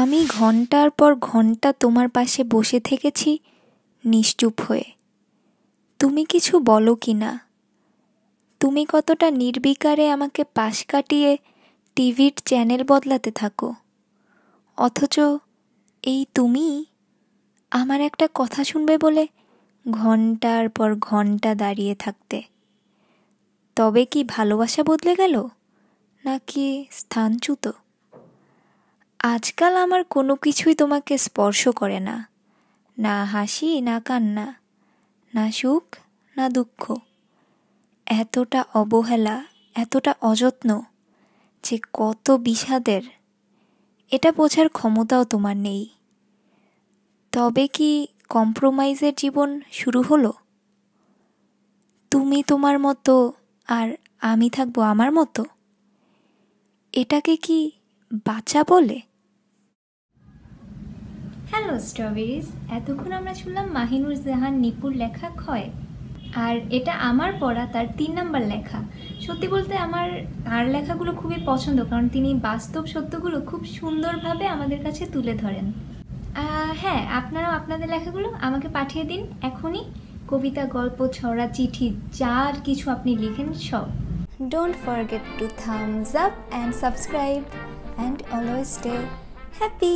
আমি ঘন্টার পর ঘন্টা তোমার পাশে বসে থেকেছি নিশ্চুপ হয়ে তুমি কিছু বলো কি না তুমি কতটা নির্বিকারে আমাকে পাশ কাটিয়ে টিভির চ্যানেল বদলাতে থাকো অথচ এই তুমি আমার একটা কথা শুনবে বলে ঘন্টার পর ঘন্টা দাঁড়িয়ে থাকতে তবে কি ভালোবাসা বদলে গেল নাকি স্থানচ্যুত আজকাল আমার কোনো কিছুই তোমাকে স্পর্শ করে না না হাসি না কান্না না সুখ না দুঃখ এতটা অবহেলা এতটা অযত্ন যে কত বিষাদের এটা বোঝার ক্ষমতাও তোমার নেই তবে কি কম্প্রোমাইজের জীবন শুরু হলো তুমি তোমার মতো আর আমি থাকবো আমার মতো এটাকে কি বাঁচা বলে হ্যালো স্ট্রবেরিজ এতক্ষণ আমরা শুনলাম মাহিনুর জাহান নিপুর লেখা ক্ষয় আর এটা আমার পড়া তার তিন নাম্বার লেখা সত্যি বলতে আমার তার লেখাগুলো খুবই পছন্দ কারণ তিনি বাস্তব সত্যগুলো খুব সুন্দরভাবে আমাদের কাছে তুলে ধরেন হ্যাঁ আপনারাও আপনাদের লেখাগুলো আমাকে পাঠিয়ে দিন এখনই কবিতা গল্প ছড়া চিঠি যার কিছু আপনি লিখেন সব don't forget to thumbs up and subscribe and always stay happy